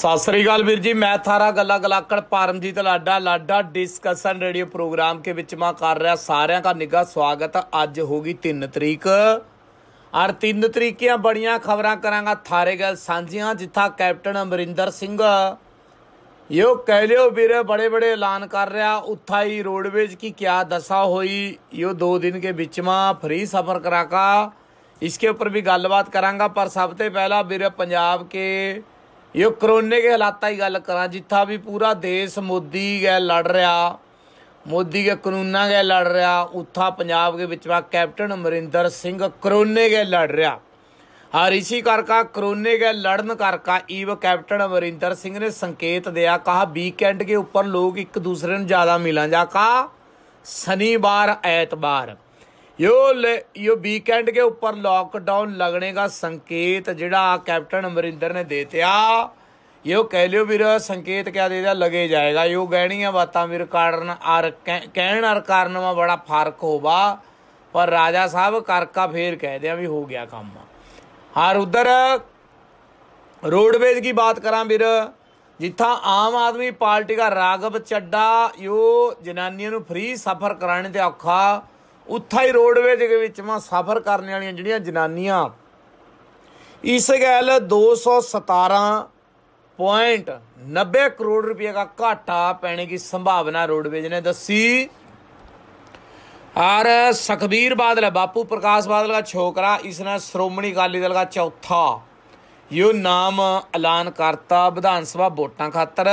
ਸਤਿ ਸ੍ਰੀ ਅਕਾਲ ਵੀਰ ਜੀ ਮੈਂ ਥਾਰਾ ਗੱਲਾਂ ਗਲਾਕੜ ਪਰਮਜੀਤ ਲਾਡਾ ਲਾਡਾ ਡਿਸਕਸ਼ਨ ਰੇਡੀਓ ਪ੍ਰੋਗਰਾਮ ਕੇ ਵਿੱਚ ਮਾ ਕਰ ਰਿਹਾ ਸਾਰਿਆਂ ਦਾ ਨਿੱਘਾ ਸਵਾਗਤ ਅੱਜ ਹੋਗੀ 3 ਤਰੀਕ ਔਰ 3 ਤਰੀਕਿਆਂ ਬੜੀਆਂ ਖਬਰਾਂ ਕਰਾਂਗਾ ਥਾਰੇ ਗੱਲ ਸਾਂਝੀਆਂ ਜਿੱਥਾ ਕੈਪਟਨ ਅਮਰਿੰਦਰ ਸਿੰਘ ਯੋ ਕਹਿ ਲਿਓ ਵੀਰੇ ਬੜੇ ਬੜੇ ਐਲਾਨ ਕਰ ਰਿਹਾ ਉੱਥਾ ਹੀ ਰੋਡਵੇਜ ਕੀ ਕਿਆ ਦਸ਼ਾ ਹੋਈ ਯੋ 2 ਦਿਨ ਕੇ ਵਿੱਚ ਮਾ ਫ੍ਰੀ ਸਫਰ ਕਰਾਕਾ ਇਸਕੇ ਉੱਪਰ ਵੀ ਗੱਲਬਾਤ ਕਰਾਂਗਾ ਪਰ ਸਭ ਤੋਂ ਪਹਿਲਾਂ ਵੀਰੇ ਪੰਜਾਬ ਕੇ ਇਹ ਕਰੋਨੇ ਕੇ ਹਾਲਾਤਾਂ ਦੀ ਗੱਲ ਕਰਾਂ ਜਿੱਥਾ ਵੀ ਪੂਰਾ ਦੇਸ਼ ਮੋਦੀ ਗੈ ਲੜ ਰਿਹਾ ਮੋਦੀ ਕੇ ਕਾਨੂੰਨਾਂ ਗੈ ਲੜ ਰਿਹਾ ਉੱਥਾ ਪੰਜਾਬ ਦੇ ਵਿੱਚ ਵਾ ਕੈਪਟਨ ਅਮਰਿੰਦਰ ਸਿੰਘ ਕਰੋਨੇ ਗੈ ਲੜ ਰਿਹਾ ਹਰ ਇਸੀ ਕਰਕਾ ਕਰੋਨੇ ਗੈ ਲੜਨ ਕਰਕਾ ਈਵ ਕੈਪਟਨ ਅਮਰਿੰਦਰ ਸਿੰਘ ਨੇ ਸੰਕੇਤ ਦਿਆ ਕਹਾ ਵੀਕਐਂਡ ਦੇ ਉੱਪਰ ਲੋਕ ਇੱਕ ਦੂਸਰੇ ਨੂੰ ਜ਼ਿਆਦਾ ਮਿਲਾਂ ਜਾ ਕਾ ਸ਼ਨੀਵਾਰ ਐਤਵਾਰ ਯੋ ਯੋ यो वीकेंड के ਉੱਪਰ ਲਾਕਡਾਊਨ ਲੱਗਣੇ ਦਾ ਸੰਕੇਤ ਜਿਹੜਾ ਕੈਪਟਨ ਅਮਰਿੰਦਰ ਨੇ ਦੇ ਦਿੱਤਾ ਯੋ ਕਹਿ ਲਿਓ ਵੀਰ ਸੰਕੇਤ ਕਿਆ ਦੇ ਦਿਆ ਲਗੇ ਜਾਏਗਾ ਯੋ ਗਹਿਣੀਆਂ ਬਾਤਾਂ ਵੀਰ ਕਾਰਨ ਆਰ ਕਹਿਣ ਆਰ ਕਾਰਨ ਮਾ ਬੜਾ ਫਰਕ ਹੋਵਾ ਪਰ ਰਾਜਾ ਸਾਹਿਬ ਕਰਕਾ ਫੇਰ ਕਹਿ ਦਿਆ ਵੀ ਹੋ ਗਿਆ ਕੰਮ ਹਰ ਉਧਰ ਰੋਡਵੇਜ਼ ਦੀ ਬਾਤ ਕਰਾਂ ਵੀਰ ਜਿੱਥਾਂ ਆਮ ਆਦਮੀ ਪਾਰਟੀ ਦਾ ਰਾਗਵ ਚੱਡਾ ਯੋ ਜਨਾਨੀਆਂ ਨੂੰ ਫ੍ਰੀ ਸਫ਼ਰ ਕਰਾਣੇ ਤੇ ਔਖਾ ਉੱਥਾ ਹੀ ਰੋਡਵੇਜ ਦੇ ਵਿੱਚ ਮਾ ਸਫ਼ਰ ਕਰਨ ਵਾਲੀਆਂ ਜਿਹੜੀਆਂ ਜਨਾਨੀਆਂ ਇਸ ਗੱਲ 217.90 ਕਰੋੜ ਰੁਪਏ ਦਾ ਘਾਟਾ ਪੈਣੇ ਦੀ ਸੰਭਾਵਨਾ ਰੋਡਵੇਜ ਨੇ ਦੱਸੀ ਆਰ ਸਖਬੀਰ ਬਾਦਲ ਬਾਪੂ ਪ੍ਰਕਾਸ਼ ਬਾਦਲ ਦਾ ਛੋਕਰਾ ਇਸ ਨਾਲ ਸ਼੍ਰੋਮਣੀ ਅਕਾਲੀ ਦਲ ਦਾ ਚੌਥਾ ਇਹ ਨਾਮ ਐਲਾਨ ਕਰਤਾ ਵਿਧਾਨ ਸਭਾ ਵੋਟਾਂ ਖਾਤਰ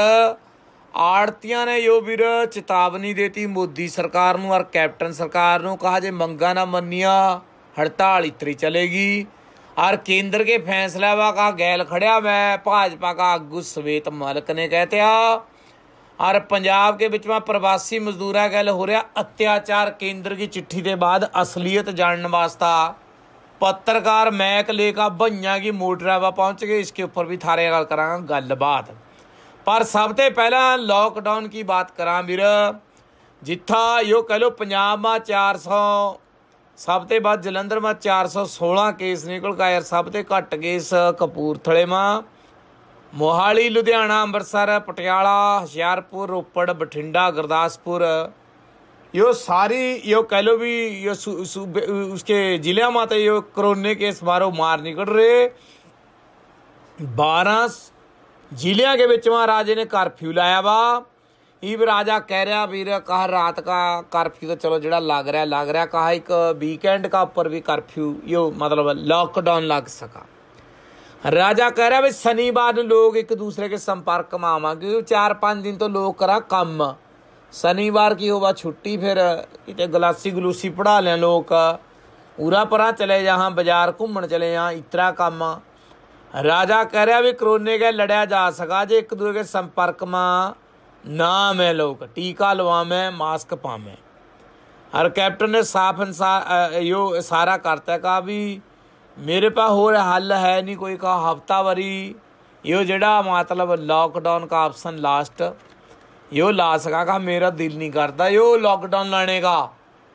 ਆੜਤੀਆਂ ਨੇ ਜੋ ਵੀਰ ਚੇਤਾਵਨੀ ਦੇਤੀ ਮੋਦੀ ਸਰਕਾਰ ਨੂੰ ਔਰ ਕੈਪਟਨ ਸਰਕਾਰ ਨੂੰ ਕਹਾ ਜੇ ਮੰਗਾ ਨਾ ਮੰਨੀਆਂ ਹੜਤਾਲ ਇਤਰੀ ਚਲੇਗੀ ਔਰ ਕੇਂਦਰ ਕੇ ਫੈਸਲਾ ਵਾ ਕਾ ਗੈਲ ਖੜਿਆ ਵੈ ਭਾਜਪਾ ਕਾ ਅਗੂ ਸਵੇਤ ਮਲਕ ਨੇ ਕਹਤਿਆ ਔਰ ਪੰਜਾਬ ਕੇ ਵਿੱਚ ਮਾ ਪ੍ਰਵਾਸੀ ਮਜ਼ਦੂਰਾ ਗੱਲ ਹੋ ਰਿਹਾ ਅਤਿਆਚਾਰ ਕੇਂਦਰ ਦੀ ਚਿੱਠੀ ਦੇ ਬਾਅਦ ਅਸਲੀਅਤ ਜਾਣਨ ਵਾਸਤਾ ਪੱਤਰਕਾਰ ਮੈਕ ਲੇਕਾ ਭੰਨਿਆ ਕੀ ਮੋਟਰਾਵਾ ਪਹੁੰਚ ਗਏ ਇਸਕੇ ਉੱਪਰ ਵੀ ਥਾਰੇ ਗੱਲ ਕਰਾਂਗਾ ਗੱਲਬਾਤ ਪਰ ਸਭ ਤੋਂ ਪਹਿਲਾਂ ਲੋਕਡਾਊਨ ਦੀ ਬਾਤ ਕਰਾਂ ਵੀਰ ਜਿੱਥਾ ਯੋ ਕਹ ਲੋ ਪੰਜਾਬ ਮਾ 400 ਸਭ ਤੋਂ ਬਾਅਦ ਜਲੰਧਰ ਮਾ 416 ਕੇਸ ਨਿਕਲ ਕਾਇਰ ਸਭ ਤੋਂ ਘੱਟ ਕੇਸ ਕਪੂਰਥਲੇ ਮਾ ਮੋਹਾਲੀ ਲੁਧਿਆਣਾ ਅੰਮ੍ਰਿਤਸਰ ਪਟਿਆਲਾ ਹੁਸ਼ਿਆਰਪੁਰ ਰੋਪੜ ਬਠਿੰਡਾ ਗੁਰਦਾਸਪੁਰ ਇਹ ਸਾਰੀ ਇਹ ਕਹ ਲੋ ਵੀ ਉਸਕੇ ਜ਼ਿਲ੍ਹਿਆਂ ਮਾ ਤੇ ਇਹ ਕਰੋਨੇ ਕੇਸ ਮਾਰੋ ਮਾਰ मार निकल रहे ਜ਼ਿਲ੍ਹਿਆਂ ਦੇ ਵਿੱਚ ਮਹਾਰਾਜੇ ਨੇ ਕਰਫਿਊ ਲਾਇਆ ਵਾ ਇਹ ਰਾਜਾ ਕਹਿ ਰਿਹਾ ਵੀਰ ਕਹ ਰਾਤ ਦਾ ਕਰਫਿਊ ਤਾਂ ਚਲੋ ਜਿਹੜਾ ਲੱਗ ਰਿਹਾ ਲੱਗ ਰਿਹਾ ਕਹ ਇੱਕ ਵੀਕਐਂਡ ਦਾ ਉੱਪਰ ਵੀ ਕਰਫਿਊ ਇਹ ਮਤਲਬ ਲਾਕਡਾਊਨ ਲੱਗ ਸਕਾ ਰਾਜਾ ਕਹਿ ਰਿਹਾ ਵੀ ਸ਼ਨੀਵਾਰ ਨੂੰ ਲੋਕ ਇੱਕ ਦੂਸਰੇ ਦੇ ਸੰਪਰਕ ਮਾਵਾਂਗੇ ਚਾਰ ਪੰਜ ਦਿਨ ਤੋਂ ਲੋਕ ਕਰਾ ਕੰਮ ਸ਼ਨੀਵਾਰ ਕੀ ਹੋਵਾ ਛੁੱਟੀ ਫਿਰ ਕਿਤੇ ਗਲਾਸੀ ਗਲੂਸੀ ਪੜਾ ਲੈ ਲੋਕ ਉਰਾ ਪਰਾ ਚਲੇ ਜਾਹਾਂ ਬਾਜ਼ਾਰ ਘੁੰਮਣ ਚਲੇ ਆ ਇਤਰਾ ਕੰਮ ਰਾਜਾ ਕਹਿ ਰਿਹਾ ਵੀ ਕਰੋਨੇ ਕੇ ਲੜਿਆ ਜਾ ਸਕਾ ਜੇ ਇੱਕ ਦੂਜੇ ਦੇ ਸੰਪਰਕ ਮਾ ਨਾ ਮੈਂ ਲੋਕ ਟੀਕਾ ਲਵਾਵੇਂ ਮਾਸਕ ਪਾਵੇਂ ਹਰ ਕੈਪਟਨ ਨੇ ਸਾਫ ਇਨਸਾ ਇਹੋ ਇਸ਼ਾਰਾ ਕਰਤਾ ਕਾ ਵੀ ਮੇਰੇ ਪਾ ਹੋਰ ਹੱਲ ਹੈ ਨਹੀਂ ਕੋਈ ਕਾ ਹਫਤਾ ਵਰੀ ਇਹੋ ਜਿਹੜਾ ਮਤਲਬ ਲਾਕਡਾਊਨ ਕਾ ਆਪਸ਼ਨ ਲਾਸਟ ਇਹੋ ਲਾ ਸਕਾ ਕਾ ਮੇਰਾ ਦਿਲ ਨਹੀਂ ਕਰਦਾ ਇਹੋ ਲਾਕਡਾਊਨ ਲਾਣੇ ਕਾ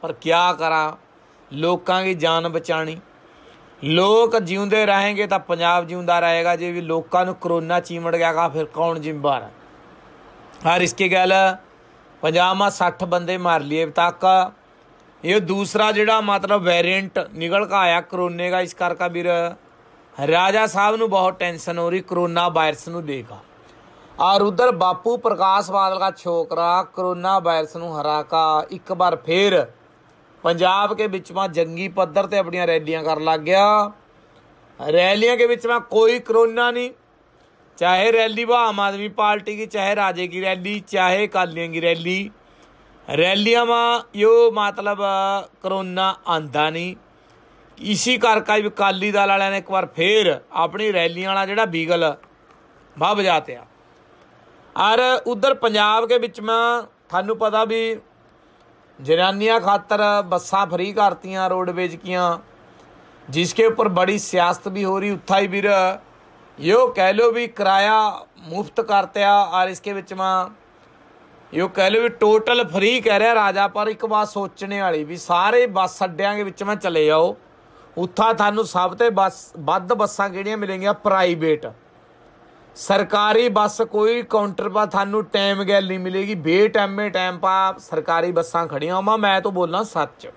ਪਰ ਕੀ ਕਰਾਂ ਲੋਕਾਂ ਦੀ ਜਾਨ ਬਚਾਣੀ ਲੋਕ ਜਿਉਂਦੇ ਰਹਿਣਗੇ ਤਾਂ ਪੰਜਾਬ ਜਿਉਂਦਾ ਰਹੇਗਾ ਜੇ ਵੀ ਲੋਕਾਂ ਨੂੰ ਕਰੋਨਾ ਚੀਮੜ ਗਿਆਗਾ ਫਿਰ ਕੌਣ ਜ਼ਿੰਮੇਵਾਰ ਹੈ ਹਰ ਇਸਕੇ ਗੱਲ ਪੰਜਾਬ ਮਾ 60 ਬੰਦੇ ਮਾਰ ਲਿਏ ਤੱਕ ਇਹ ਦੂਸਰਾ ਜਿਹੜਾ ਮਤਲਬ ਵੇਰੀਐਂਟ ਨਿਕਲ ਕੇ ਆਇਆ ਕਰੋਨੇ ਦਾ ਇਸ ਕਰਕੇ ਵੀਰ ਰਾਜਾ ਸਾਹਿਬ ਨੂੰ ਬਹੁਤ ਟੈਨਸ਼ਨ ਹੋ ਰਹੀ ਕਰੋਨਾ ਵਾਇਰਸ ਨੂੰ ਦੇਖਾ ਔਰ ਉਧਰ ਬਾਪੂ ਪ੍ਰਕਾਸ਼ ਬਾਦਲ ਦਾ ਛੋਕਰਾ ਕਰੋਨਾ ਵਾਇਰਸ ਨੂੰ ਹਰਾ ਕਾ ਇੱਕ ਵਾਰ ਫੇਰ ਪੰਜਾਬ ਕੇ ਵਿੱਚ ਮਾ ਜੰਗੀ ਪੱਧਰ ਤੇ ਆਪਣੀਆਂ ਰੈਲੀਆਂ ਕਰਨ ਲੱਗ ਗਿਆ ਰੈਲੀਆਂ ਕੇ ਵਿੱਚ ਮਾ ਕੋਈ ਕਰੋਨਾ ਨਹੀਂ ਚਾਹੇ ਰੈਲੀ ਵਾ ਆਮ ਆਦਮੀ ਪਾਰਟੀ ਦੀ ਚਾਹੇ ਰਾਜੇ ਦੀ ਰੈਲੀ ਚਾਹੇ ਕਾਲੀਆਂ ਦੀ ਰੈਲੀ ਰੈਲੀਆਂ ਮਾ ਯੋ ਮਤਲਬ ਕਰੋਨਾ ਆਂਦਾ ਨਹੀਂ ਇਸੇ ਕਰਕੇ ਵੀ ਕਾਲੀ ਦਲ ਵਾਲਿਆਂ ਨੇ ਇੱਕ ਵਾਰ ਫੇਰ ਆਪਣੀ ਰੈਲੀਆਂ ਵਾਲਾ ਜਿਹੜਾ ਬੀਗਲ ਵਾ ਵਜਾਤਿਆ ਔਰ ਉਧਰ ਪੰਜਾਬ ਕੇ ਵਿੱਚ ਮਾ ਤੁਹਾਨੂੰ ਪਤਾ ਵੀ ਜਨਾਨੀਆਂ ਖਾਤਰ ਬੱਸਾਂ ਫਰੀ ਕਰਤੀਆਂ ਰੋਡਵੇਜ ਕੀਆਂ ਜਿਸਕੇ ਉੱਪਰ ਬੜੀ ਸਿਆਸਤ ਵੀ ਹੋ ਰਹੀ ਉੱਥਾ ਹੀ ਵੀਰ ਯੋ ਕਹਿ ਲੋ ਵੀ ਕਿਰਾਇਆ ਮੁਫਤ ਕਰਤਿਆ ਔਰ ਇਸਕੇ ਵਿੱਚ ਮਾ ਯੋ ਕਹਿ ਲੋ ਵੀ ਟੋਟਲ ਫਰੀ ਕਹਿ ਰਿਹਾ ਰਾਜਾ ਪਰ ਇੱਕ ਵਾਰ ਸੋਚਣੇ ਵਾਲੀ ਵੀ ਸਾਰੇ ਬੱਸ ਅੱਡਿਆਂ ਦੇ ਵਿੱਚ ਮੈਂ ਚਲੇ ਜਾਓ ਉੱਥਾ ਤੁਹਾਨੂੰ ਸਭ ਤੇ ਬੱਸ ਵੱਧ ਬੱਸਾਂ ਕਿਹੜੀਆਂ ਮਿਲਣਗੀਆਂ ਪ੍ਰਾਈਵੇਟ ਸਰਕਾਰੀ ਬੱਸ ਕੋਈ ਕਾਊਂਟਰ ਪਾ ਤੁਹਾਨੂੰ ਟਾਈਮ ਗੈਲ ਨਹੀਂ ਮਿਲੇਗੀ ਬੇ ਟਾਈਮੇ ਟਾਈਮ ਪਾ ਸਰਕਾਰੀ ਬੱਸਾਂ ਖੜੀਆਂ ਆ ਮੈਂ ਤਾਂ ਬੋਲਣਾ ਸੱਚ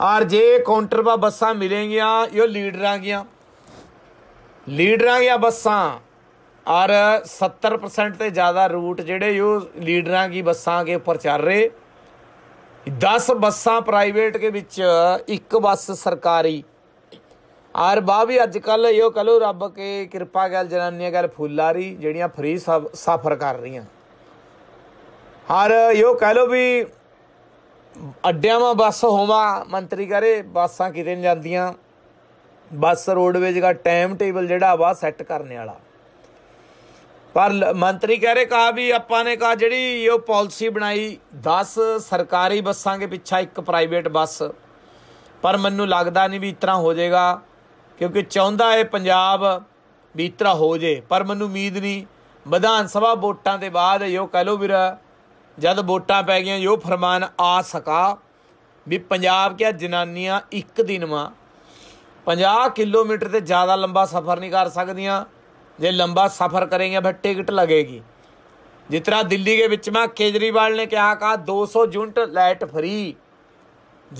ਔਰ ਜੇ ਕਾਊਂਟਰ ਪਾ ਬੱਸਾਂ ਮਿਲੇਗੀਆਂ ਇਹ ਲੀਡਰਾਂ ਗਿਆ ਲੀਡਰਾਂ ਗਿਆ ਬੱਸਾਂ ਔਰ 70% ਤੇ ਜ਼ਿਆਦਾ ਰੂਟ ਜਿਹੜੇ ਇਹ ਲੀਡਰਾਂ ਕੀ ਬੱਸਾਂ ਕੇ ਉੱਪਰ ਚੱਲ ਰਹੇ 10 ਬੱਸਾਂ ਪ੍ਰਾਈਵੇਟ ਕੇ ਵਿੱਚ ਇੱਕ ਬੱਸ ਸਰਕਾਰੀ ਔਰ ਬਾ ਵੀ ਅੱਜ ਕੱਲ ਇਹੋ ਕਹੋ ਰੱਬ ਕੇ ਕਿਰਪਾ ਗੱਲ ਜਨਾਨੀਆਂ ਗੱਲ ਫੁੱਲਾਰੀ ਜਿਹੜੀਆਂ ਫਰੀ ਸਫਰ ਕਰ ਰਹੀਆਂ ਔਰ ਇਹੋ ਕਹ ਲੋ ਵੀ ਅੱਡਿਆਂ ਬੱਸ ਹੋਵਾ ਮੰਤਰੀ ਕਰੇ ਬੱਸਾਂ ਕਿਤੇ ਨਹੀਂ ਜਾਂਦੀਆਂ ਬੱਸ ਰੋਡਵੇਜ ਦਾ ਟਾਈਮ ਟੇਬਲ ਜਿਹੜਾ ਵਾ ਸੈੱਟ ਕਰਨੇ ਵਾਲਾ ਪਰ ਮੰਤਰੀ ਕਹਰੇ ਕਾ ਕਹਾ ਵੀ ਆਪਾਂ ਨੇ ਕਹਾ ਜਿਹੜੀ ਇਹ ਪਾਲਿਸੀ ਬਣਾਈ 10 ਸਰਕਾਰੀ ਬੱਸਾਂ ਦੇ ਪਿੱਛਾ ਇੱਕ ਪ੍ਰਾਈਵੇਟ ਬੱਸ ਪਰ ਮੈਨੂੰ ਲੱਗਦਾ ਨਹੀਂ ਵੀ ਇਤਨਾ ਹੋ ਜਾਏਗਾ ਕਿਉਂਕਿ ਚਾਹੁੰਦਾ ਹੈ ਪੰਜਾਬ ਬੀਤਰਾ ਹੋ ਜੇ ਪਰ ਮੈਨੂੰ ਉਮੀਦ ਨਹੀਂ ਵਿਧਾਨ ਸਭਾ ਵੋਟਾਂ ਦੇ ਬਾਅਦ ਇਹੋ ਕਹਿ ਲੋ ਵੀਰਾ ਜਦ ਵੋਟਾਂ ਪੈ ਗਈਆਂ ਇਹੋ ਫਰਮਾਨ ਆ ਸਕਾ ਵੀ ਪੰਜਾਬ ਕਿਆ ਜਨਾਨੀਆਂ ਇੱਕ ਦਿਨ ਮਾ 50 ਕਿਲੋਮੀਟਰ ਤੇ ਜ਼ਿਆਦਾ ਲੰਬਾ ਸਫ਼ਰ ਨਹੀਂ ਕਰ ਸਕਦੀਆਂ ਜੇ ਲੰਬਾ ਸਫ਼ਰ ਕਰੇਗੇ ਫਿਰ ਟਿਕਟ ਲੱਗੇਗੀ ਜਿਤਰਾ ਦਿੱਲੀ ਦੇ ਵਿੱਚ ਮਾ ਕੇਜਰੀਵਾਲ ਨੇ ਕਿਹਾ ਕਾ 200 ਯੂਨਿਟ ਲਾਈਟ ਫਰੀ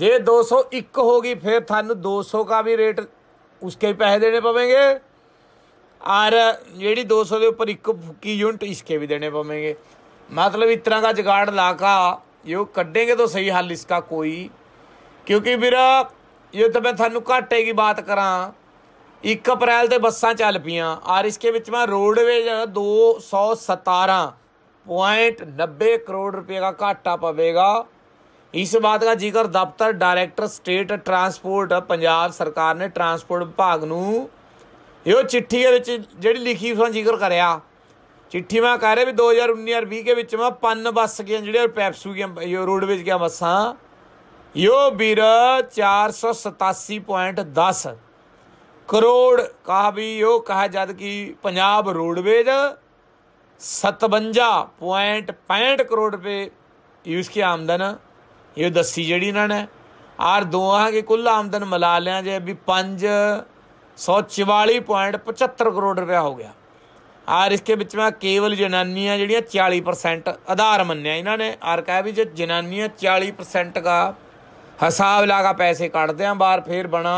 ਜੇ 201 ਹੋ ਗਈ ਫਿਰ ਤੁਹਾਨੂੰ 200 ਦਾ ਵੀ ਰੇਟ ਉਸਕੇ ਵੀ ਪੈਸੇ ਦੇਣੇ पवेंगे ਔਰ ਜਿਹੜੀ 200 ਦੇ ਉੱਪਰ ਇੱਕ ਫੁੱਕੀ ਯੂਨਿਟ ਇਸਕੇ ਵੀ ਦੇਣੇ ਪਵੇਂगे ਮਤਲਬ ਇਸ ਤਰ੍ਹਾਂ ਦਾ ਜਗਾੜ ਲਾਕਾ यो ਕੱਢੇਗੇ ਤਾਂ ਸਹੀ ਹੱਲ इसका ਕੋਈ ਕਿਉਂਕਿ फिर ਇਹ ਤਾਂ ਮੈਂ ਤੁਹਾਨੂੰ ਘਾਟੇ ਦੀ ਬਾਤ ਕਰਾਂ 1 ਅਪ੍ਰੈਲ ਤੇ ਬੱਸਾਂ ਚੱਲ ਪੀਆਂ ਔਰ ਇਸਕੇ ਵਿੱਚ ਮੈਂ ਰੋਡਵੇਜ 217.90 ਕਰੋੜ ਰੁਪਏ ਦਾ ਘਾਟਾ ਪਵੇਗਾ ਇਸ ਬਾਤ ਦਾ ਜ਼ਿਕਰ ਦਫ਼ਤਰ ਡਾਇਰੈਕਟਰ ਸਟੇਟ ਟਰਾਂਸਪੋਰਟ ਪੰਜਾਬ ਸਰਕਾਰ ਨੇ ਟਰਾਂਸਪੋਰਟ ਵਿਭਾਗ ਨੂੰ ਇਹੋ ਚਿੱਠੀ ਦੇ ਵਿੱਚ ਜਿਹੜੀ ਲਿਖੀ ਉਸ ਦਾ ਜ਼ਿਕਰ ਕਰਿਆ ਚਿੱਠੀ ਮੈਂ ਕਹ ਰਿਹਾ ਵੀ 2019 20 ਦੇ ਵਿੱਚ ਮੈਂ ਪੰਨ ਬੱਸ ਗਿਆ ਜਿਹੜੇ ਪੈਪਸੂ ਗਿਆ ਰੋਡਵੇਜ ਗਿਆ ਬੱਸਾਂ ਯੋ ਵੀਰ 487.10 ਕਰੋੜ ਕਹਾ ਵੀ ਯੋ ਕਹਾ ਜਦ ਕਿ ਪੰਜਾਬ ਰੋਡਵੇਜ 57.65 ਕਰੋੜ ਰੁਪਏ ਯੂਜ਼ ਕੀ ਆਮਦਨ ਇਹ ਦੱਸੀ ਜਿਹੜੀ ਇਹਨਾਂ ਨੇ ਆਰ ਦੋਹਾਂ ਕੇ ਕੁੱਲ ਆਮਦਨ ਮਿਲਾ ਲਿਆ ਜੇ ਵੀ 544.75 ਕਰੋੜ ਰੁਪਇਆ ਹੋ ਗਿਆ ਆਰ ਇਸਕੇ ਵਿੱਚ ਮੈਂ ਕੇਵਲ ਜਨਾਨੀਆਂ ਜਿਹੜੀਆਂ 40% ਆਧਾਰ ਮੰਨਿਆ ਇਹਨਾਂ ਨੇ ਆਰ ਕਹਿ ਵੀ ਜੇ ਜਨਾਨੀਆਂ 40% ਦਾ ਹਿਸਾਬ ਲਾਗਾ ਪੈਸੇ ਕੱਢਦੇ ਆਂ ਬਾਰ ਫੇਰ ਬਣਾ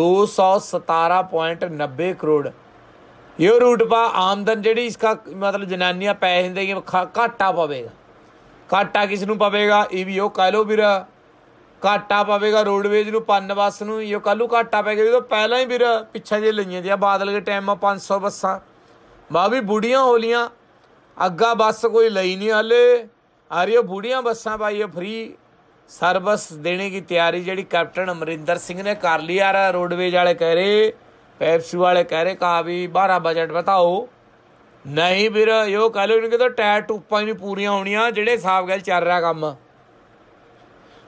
217.90 ਕਰੋੜ ਇਹ ਰੂਟ ਪਾ ਆਮਦਨ ਜਿਹੜੀ ਇਸਕਾ ਮਤਲਬ ਜਨਾਨੀਆਂ ਪੈਸੇ ਦੇ ਘਾਟਾ ਪਵੇਗਾ ਘਾਟਾ ਕਿਸ ਨੂੰ ਪਵੇਗਾ ਇਹ ਵੀ ਉਹ ਕਹਿ ਲੋ ਵੀਰ ਘਾਟਾ ਪਵੇਗਾ ਰੋਡਵੇਜ ਨੂੰ ਪੰਨ ਬੱਸ ਨੂੰ ਇਹ ਕੱਲੂ ਘਾਟਾ ਪੈ ਗਿਆ ਜਦੋਂ ਪਹਿਲਾਂ ਹੀ ਵੀਰ ਪਿੱਛੇ ਜੇ ਲਈਆਂ ਜਿਆ ਬਾਦਲ ਦੇ ਟਾਈਮ ਆ 500 ਬੱਸਾਂ ਬਾ ਵੀ ਬੁੜੀਆਂ ਹੋਲੀਆਂ ਅੱਗਾ ਬੱਸ ਕੋਈ ਲਈ ਨਹੀਂ ਹਲੇ ਆ ਰਹੀ ਉਹ ਬੁੜੀਆਂ ਬੱਸਾਂ ਭਾਈਓ ਫ੍ਰੀ ਸਰਵਿਸ ਦੇਣੇ ਦੀ ਤਿਆਰੀ ਜਿਹੜੀ ਕੈਪਟਨ ਅਮਰਿੰਦਰ ਸਿੰਘ ਨੇ ਕਰ ਲਈ ਆ ਰਹਾ ਰੋਡਵੇਜ ਵਾਲੇ ਕਹਿ ਰਹੇ ਪੈਪਸੀ ਵਾਲੇ ਕਹਿ ਰਹੇ ਕਾ ਵੀ 12 ਬਜਟ ਬਤਾਓ ਨਹੀਂ ਵੀਰ ਇਹੋ ਕਹ ਲਓ ਇਹਨੂੰ ਕਿਹਦਾ ਟੈਟ ਉੱਪਾਂ ਨਹੀਂ ਪੂਰੀਆਂ ਹੋਣੀਆਂ ਜਿਹੜੇ ਸਾਫ ਗੱਲ ਚੱਲ ਰਿਹਾ ਕੰਮ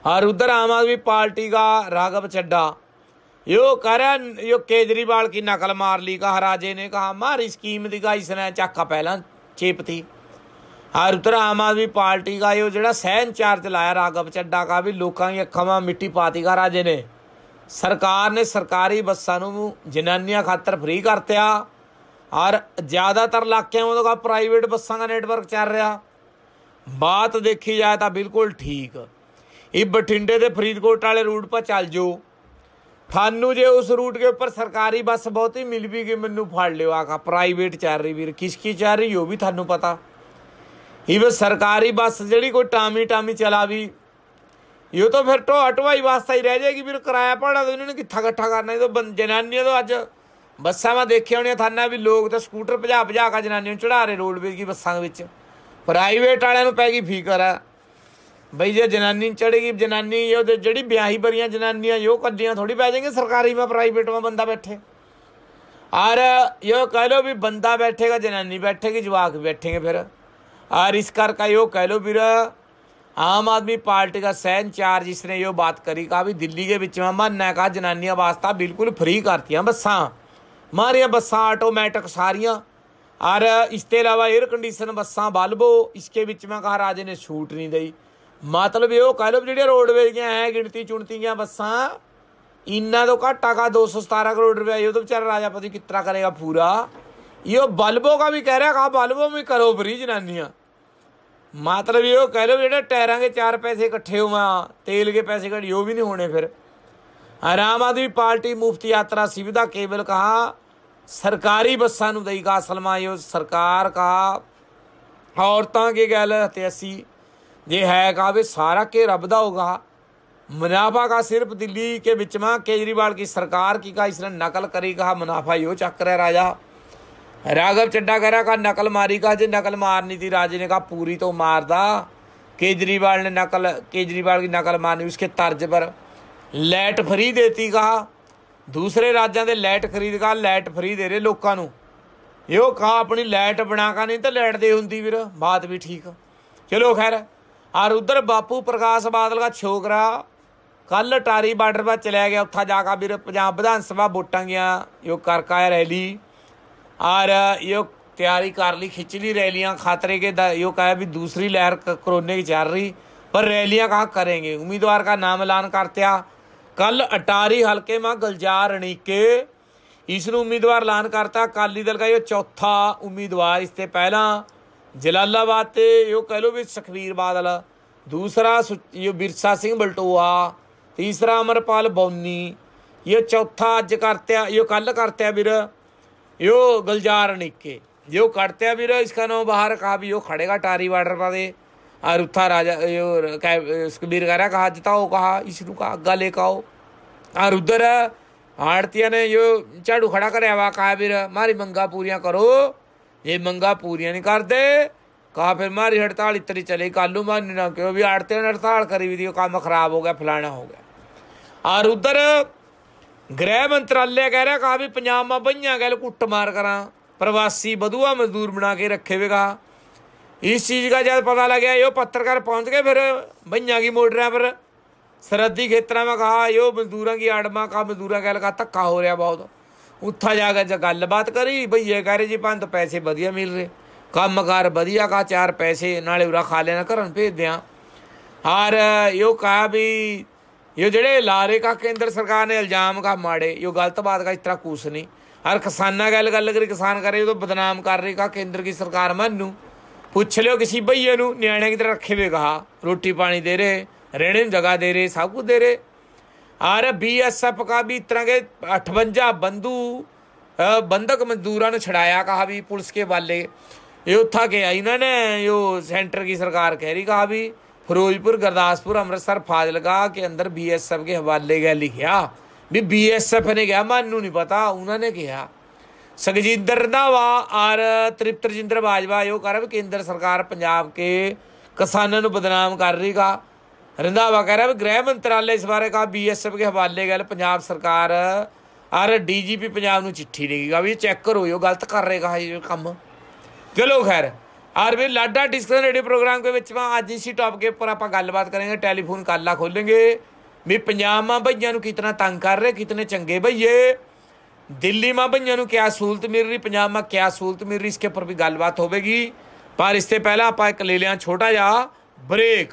ਹਰ ਉਧਰ ਆਮ ਆਦਮੀ ਪਾਰਟੀ ਦਾ ਰਾਗਵ ਚੱਡਾ ਇਹੋ ਕਰਨ ਇਹੋ ਕੇਜਰੀਵਾਲ ਕੀ ਨਕਲ ਮਾਰ ਲਈ ਕਹ ਰਾਜੇ ਨੇ ਕਹਾ ਮਾਰ ਸਕੀਮ ਦੀ ਗਾਈ ਸਨੇ ਚੱਕਾ ਪਹਿਲਾਂ ਚੇਪਤੀ ਹਰ ਉਧਰ ਆਮ ਆਦਮੀ ਪਾਰਟੀ ਦਾ ਇਹੋ ਜਿਹੜਾ ਸਹਿਨ ਚਾਰਜ ਲਾਇਆ ਰਾਗਵ ਚੱਡਾ ਕਾ ਵੀ ਲੋਕਾਂ ਦੀ ਅੱਖਾਂ ਵਿੱਚ ਮਿੱਟੀ ਪਾਤੀ ਕਹ ਰਾਜੇ ਨੇ ਸਰਕਾਰ ਨੇ ਸਰਕਾਰੀ ਬੱਸਾਂ ਨੂੰ ਜਨਾਨੀਆਂ ਖਾਤਰ ਫ੍ਰੀ ਕਰਤਿਆ ਔਰ ਜ਼ਿਆਦਾਤਰ ਇਲਾਕਿਆਂ ਉਹਦਾ ਪ੍ਰਾਈਵੇਟ ਬੱਸਾਂ ਦਾ ਨੈਟਵਰਕ ਚੱਲ ਰਿਹਾ ਬਾਤ ਦੇਖੀ ਜਾਏ ਤਾਂ ਬਿਲਕੁਲ ਠੀਕ ਇਹ ਬਠਿੰਡੇ ਦੇ ਫਰੀਦਕੋਟ ਵਾਲੇ ਰੂਟ 'ਤੇ ਚੱਲ ਜਾਓ ਤੁਹਾਨੂੰ ਜੇ ਉਸ ਰੂਟ ਦੇ ਉੱਪਰ ਸਰਕਾਰੀ ਬੱਸ ਬਹੁਤੀ ਮਿਲ ਵੀ ਗਈ ਮੈਨੂੰ ਫੜ ਲਿਓ ਆਕਾ ਪ੍ਰਾਈਵੇਟ ਚੱਲ ਰਹੀ ਵੀਰ ਕਿਸ ਕੀ ਚੱਲ ਰਹੀ ਉਹ ਵੀ ਤੁਹਾਨੂੰ ਪਤਾ ਇਹ ਵੀ ਸਰਕਾਰੀ ਬੱਸ ਜਿਹੜੀ ਕੋਈ ਟਾਮੀ ਟਾਮੀ ਚਲਾਵੀ ਇਹ ਤਾਂ ਫਿਰ ਟੋ ਹਟਵਾਈ ਵਾਸਤੇ ਹੀ ਰਹਿ ਜਾਏਗੀ ਵੀਰ ਕਿਰਾਇਆ ਪਾੜਾ ਦੇ ਉਹਨਾਂ ਨੇ ਕਿੱਥਾ ਇਕੱਠਾ ਕਰਨਾ ਇਹ ਤਾਂ ਜਨਾਨੀਆਂ ਤਾਂ ਅੱਜ ਬੱਸਾਂ ਮੈਂ ਦੇਖਿਆ ਹੋਣੀਆਂ ਥਾਨਾ ਵੀ ਲੋਕ ਤਾਂ ਸਕੂਟਰ ਭਜਾ ਭਜਾ ਕੇ ਜਨਾਨੀਆਂ ਨੂੰ ਚੜਾ ਰਹੇ ਰੋਡਵੇਜ਼ ਦੀ ਬੱਸਾਂ ਵਿੱਚ ਪ੍ਰਾਈਵੇਟ ਵਾਲਿਆਂ ਨੂੰ ਪੈ ਗਈ ਫੀਕਰ ਆ ਬਈ ਜੇ ਜਨਾਨੀ ਚੜੇਗੀ ਜਨਾਨੀ ਉਹਦੇ ਜਿਹੜੀ ਵਿਆਹੀ ਭਰੀਆਂ ਜਨਾਨੀਆਂ ਯੋ ਕੱਡੀਆਂ ਥੋੜੀ ਪੈ ਜਾਣਗੇ ਸਰਕਾਰੀ ਮਾ ਪ੍ਰਾਈਵੇਟ ਮਾ ਬੰਦਾ ਬੈਠੇ ਆਰ ਯੋ ਕਹ ਲੋ ਵੀ ਬੰਦਾ ਬੈਠੇਗਾ ਜਨਾਨੀ ਬੈਠੇਗੀ ਜਵਾਕ ਬੈਠੇਗੇ ਫਿਰ ਆਰ ਇਸ ਕਰਕੇ का यो कह लो फिर आम आदमी पार्टी का सह चार्ज इसने ਬਾਤ ਕਰੀ ਕਾ ਵੀ ਦਿੱਲੀ ਦੇ ਵਿੱਚ बिच में मानना है कहा जनानियां वास्ता बिल्कुल फ्री ਮਾਰੀਆਂ ਬੱਸਾਂ ਆਟੋਮੈਟਿਕ ਸਾਰੀਆਂ ਔਰ ਇਸ ਤੇ ਇਲਾਵਾ 에ਅਰ ਕੰਡੀਸ਼ਨ ਬੱਸਾਂ ਬਲਬੋ ਇਸਕੇ ਵਿੱਚ ਮੈਂ ਕਹਾ ਰਾਜੇ ਨੇ ਛੂਟ ਨਹੀਂ ਦਈ ਮਤਲਬ ਇਹ ਉਹ ਕਹ ਲੋ ਜਿਹੜੀਆਂ ਰੋਡਵੇਜ਼ ਦੀਆਂ ਐ ਗਿਣਤੀ ਚੁਣਤੀਆਂ ਬੱਸਾਂ ਇੰਨਾ ਤੋਂ ਘਟਾ ਕਾ 217 ਕਰੋੜ ਰੁਪਏ ਇਹ ਉਹ ਵਿਚਾਰਾ ਰਾਜਾ ਪਤੀ ਕਿਤਨਾ ਕਰੇਗਾ ਪੂਰਾ ਇਹ ਬਲਬੋ ਕਾ ਵੀ ਕਹਿ ਰਿਹਾ ਕਾ ਬਲਬੋ ਵੀ ਕਰੋ ਫਰੀ ਨਾਨੀਆਂ ਮਤਲਬ ਇਹ ਉਹ ਕਹ ਲੋ ਜਿਹੜੇ ਟਾਇਰਾਂ ਦੇ 4 ਪੈਸੇ ਇਕੱਠੇ ਹੋਵਾਂ ਤੇਲ ਦੇ ਪੈਸੇ ਘੜੀ ਉਹ ਵੀ ਨਹੀਂ ਹੋਣੇ ਫਿਰ ਆਮ ਆਦਮੀ ਪਾਰਟੀ ਮੁਫਤ ਯਾਤਰਾ ਸਿਵਦਾ ਕੇਵਲ ਕਹਾ ਸਰਕਾਰੀ ਬੱਸਾਂ ਨੂੰ ਦੇਗਾ ਸਲਮਾ ਇਹ ਸਰਕਾਰ ਕਾ ਔਰਤਾਂ ਕੀ ਗੱਲ ਤੇ ਅਸੀਂ ਜੇ ਹੈ ਕਾ ਕਾਵੇ ਸਾਰਾ ਕੇ ਰੱਬ ਦਾ ਹੋਗਾ ਮੁਨਾਫਾ ਕਾ ਸਿਰਫ ਦਿੱਲੀ ਕੇ ਵਿੱਚ ਕੇਜਰੀਵਾਲ ਕੀ ਸਰਕਾਰ ਕੀ ਕਾ ਇਸਨੇ ਨਕਲ ਕਰੀ ਕਾ ਮੁਨਾਫਾ ਇਹੋ ਚੱਕਰ ਹੈ ਰਾਜਾ ਰਾਗਵ ਚੱਡਾ ਕਰਾ ਕਾ ਨਕਲ ਮਾਰੀ ਕਾ ਜੇ ਨਕਲ ਮਾਰਨੀ ਦੀ ਰਾਜੇ ਨੇ ਕਾ ਪੂਰੀ ਤੋਂ ਮਾਰਦਾ ਕੇਜਰੀਵਾਲ ਨੇ ਨਕਲ ਕੇਜਰੀਵਾਲ ਦੀ ਨਕਲ ਮਾਰਨੀ ਉਸਕੇ ਤਰਜ਼ ਪਰ ਲਾਈਟ ਫਰੀ ਦੇਤੀ ਕਹਾ ਦੂਸਰੇ ਰਾਜਾਂ ਦੇ ਲਾਈਟ ਖਰੀਦ ਕਾ ਲਾਈਟ ਫਰੀ ਦੇ ਰਹੇ ਲੋਕਾਂ ਨੂੰ ਇਹੋ ਕਹਾ ਆਪਣੀ ਲਾਈਟ ਬਣਾ ਕਾ ਨਹੀਂ ਤਾਂ ਲਾਈਟ ਦੇ ਹੁੰਦੀ ਵੀਰ ਬਾਤ ਵੀ ਠੀਕ ਚਲੋ ਖੈਰ ਆਰ ਉਧਰ ਬਾਪੂ ਪ੍ਰਕਾਸ਼ ਬਾਦਲ ਦਾ ਛੋਕਰਾ ਕੱਲ ਟਾਰੀ ਬਾਰਡਰ 'ਤੇ ਚਲਾ ਗਿਆ ਉੱਥਾ ਜਾ ਕੇ ਵੀਰ ਪੰਜਾਬ ਵਿਧਾਨ ਸਭਾ ਵੋਟਾਂ ਗਿਆ ਯੋ ਕਰਕਾ ਰੈਲੀ ਆਰ ਯੋ ਤਿਆਰੀ ਕਰ ਲਈ ਖਿੱਚ ਲਈ ਰੈਲੀਆਂ ਖਾਤਰੇ ਕੇ ਯੋ ਕਹਾ ਵੀ ਦੂਸਰੀ ਲਹਿਰ ਕਰੋਨੇ ਦੀ ਚੱਲ ਰਹੀ ਪਰ ਰੈਲੀਆਂ ਕਾ ਕਰਾਂਗੇ ਉਮੀਦਵਾਰ ਕਾ ਨਾਮ ਐਲਾਨ ਕਰਤਿਆ ਕੱਲ ਅਟਾਰੀ ਹਲਕੇ ਮਾ ਗਲਜਾਰ ਅਣੀਕੇ ਇਸ ਨੂੰ ਉਮੀਦਵਾਰ ਐਲਾਨ ਕਰਤਾ ਕਾਲੀ ਦਲ ਦਾ ਇਹ ਚੌਥਾ ਉਮੀਦਵਾਰ ਇਸ ਤੇ ਪਹਿਲਾਂ ਜਲਾਲਾਬਾਦ ਤੇ ਇਹ ਕਹਿ ਲੋ ਵੀ ਸਖਵੀਰ ਬਾਦਲ ਦੂਸਰਾ ਇਹ ਬਿਰਸਾ ਸਿੰਘ ਬਲਟੋਆ ਤੀਸਰਾ ਅਮਰਪਾਲ ਬੌਨੀ ਇਹ ਚੌਥਾ ਅੱਜ ਕਰਤਿਆ ਇਹ ਕੱਲ ਕਰਤਿਆ ਵੀਰ ਗਲਜਾਰ गुलजार निक्के ਕਰਤਿਆ ਵੀਰ ਇਸ ਕਾ ਨਾਮ ਬਾਹਰ ਕਾ ਵੀ ਉਹ ਖੜੇਗਾ ਟਾਰੀ ਬਾਰਡਰ ਪਾ ਦੇ और उत्था राजा रहा कहा जिताओ कहा इसनु कहा ले काओ और उधर आड़तिया ने यो झाड़ू खड़ा करे हवा कहा फिर मारी मंगा पूरियां करो ये मंगा पूरियां नहीं कर दे कहा फिर मारी हड़ताल इतनी चली कालू मानी ना क्यों भी आड़ती ने हड़ताल करी भी थी काम खराब हो गया फलाना हो गया और उधर गृह मंत्रालय कह रहा कहा भी पंजाब में बइया गए कुट मार करा प्रवासी बधुआ मजदूर बना के रखे वेगा ਇਸ ਚੀਜ਼ ਦਾ ਜਦ ਪਤਾ ਲੱਗਿਆ ਇਹ ਪੱਤਰਕਾਰ ਪਹੁੰਚ ਗਏ ਫਿਰ ਬਈਆਂ ਕੀ की मोड़ ਸਰਦੀ पर सरहदी ਖੇਤਰਾਂ ਵਿੱਚ ਕਹਾ ਯੋ ਮਜ਼ਦੂਰਾਂ ਕੀ ਆੜਮਾ ਕਾ ਮਜ਼ਦੂਰਾਂ ਕਹਿ ਲਗਾ ਧੱਕਾ ਹੋ ਰਿਹਾ ਬਹੁਤ ਉੱਥਾ ਜਾ ਕੇ ਜੇ ਗੱਲਬਾਤ ਕਰੀ ਭਈਏ ਕਹ ਰਹੇ ਜੀ ਪੰਤ ਪੈਸੇ ਵਧੀਆ ਮਿਲ ਰਹੇ ਕੰਮਕਾਰ ਵਧੀਆ ਕਾ ਚਾਰ ਪੈਸੇ ਨਾਲੇ ਉਰਾ ਖਾ ਲੈਣਾ ਕਰਨ ਭੇਜ ਦਿਆਂ ਔਰ ਯੋ ਕਹਾ ਵੀ ਇਹ ਜਿਹੜੇ ਲਾਰੇ ਕਾ ਕੇਂਦਰ ਸਰਕਾਰ ਨੇ ਇਲਜ਼ਾਮ ਕਾ ਮਾੜੇ ਯੋ ਗਲਤ ਬਾਤ ਕਾ ਇਸ ਤਰ੍ਹਾਂ ਕੁਛ ਨਹੀਂ ਹਰ ਕਿਸਾਨਾਂ ਗੱਲ ਗੱਲ ਕਰੀ ਕਿਸਾਨ ਕਰੇ ਉਹ ਬਦਨਾਮ ਕਰ ਰਹੀ ਕਾ ਕੇਂਦਰ ਕੀ ਸਰਕਾਰ ਮੰਨੂ पूछ लो किसी भैया न्याणे की तरह रखे हुए कहा रोटी पानी दे रहे रहने जगह दे रहे सब कुछ दे रहे अरे बी एस एफ का भी इस तरह के अठवंजा बंधु बंधक मजदूरों ने छड़ाया कहा भी पुलिस के वाले ये उत्था गया इन्होंने यो सेंटर की सरकार कह रही कहा भी फिरोजपुर गुरदासपुर अमृतसर फाजिलका के अंदर बी एस एफ के हवाले गया लिखा भी बी एस एफ ने कहा मानू नहीं पता उन्होंने कहा ਸਗਜਿੰਦਰ ਦਾਵਾ ਔਰ ਤ੍ਰਿਪਤ ਰਜਿੰਦਰ ਬਾਜਵਾ ਕਰ ਕਰਬ ਕੇਂਦਰ ਸਰਕਾਰ ਪੰਜਾਬ ਕੇ ਕਿਸਾਨਾਂ ਨੂੰ ਬਦਨਾਮ ਕਰ ਰਹੀਗਾ ਰਿੰਦਾਵਾ ਵੀ ਗ੍ਰਹਿ ਮੰਤਰਾਲੇ ਇਸ ਬਾਰੇ ਕਾ ਬੀਐਸਐਫ ਕੇ ਹਵਾਲੇ ਗੱਲ ਪੰਜਾਬ ਸਰਕਾਰ ਔਰ ਡੀਜੀਪੀ ਪੰਜਾਬ ਨੂੰ ਚਿੱਠੀ ਲਿਖੇਗਾ ਵੀ ਚੈੱਕ ਕਰੋ ਇਹ ਗਲਤ ਕਰ ਰਹੇਗਾ ਇਹ ਕੰਮ ਚਲੋ ਖੈਰ ਔਰ ਵੀ ਲਾਡਾ ਡਿਸਕਸ਼ਨ ਰੇਡੀ ਪ੍ਰੋਗਰਾਮ ਦੇ ਵਿੱਚ ਮੈਂ ਅੱਜ ਇਸੀ ਟੌਪਿਕ ਉੱਪਰ ਆਪਾਂ ਗੱਲਬਾਤ ਕਰਾਂਗੇ ਟੈਲੀਫੋਨ ਕਾਲਾ ਖੋਲਾਂਗੇ ਵੀ ਪੰਜਾਬ ਮਾਂ ਭਈਆਂ ਨੂੰ ਕਿਤਨਾ ਤੰਗ ਕਰ ਰਹੇ ਕਿਤਨੇ ਚੰਗੇ ਭਈਏ ਦਿੱਲੀ ਮਾਂ ਭਈਆਂ ਨੂੰ ਕਿਆ ਸਹੂਲਤ ਮਿਲ ਰਹੀ ਪੰਜਾਬ ਮਾਂ ਕਿਆ ਸਹੂਲਤ ਮਿਲ ਰਹੀ ਇਸਕੇ ਉੱਪਰ ਵੀ ਗੱਲਬਾਤ ਹੋਵੇਗੀ ਪਰ ਇਸ ਤੇ ਪਹਿਲਾਂ ਆਪਾਂ ਇੱਕ ਲੈ ਲਿਆ ਛੋਟਾ ਜਿਹਾ ਬ੍ਰੇਕ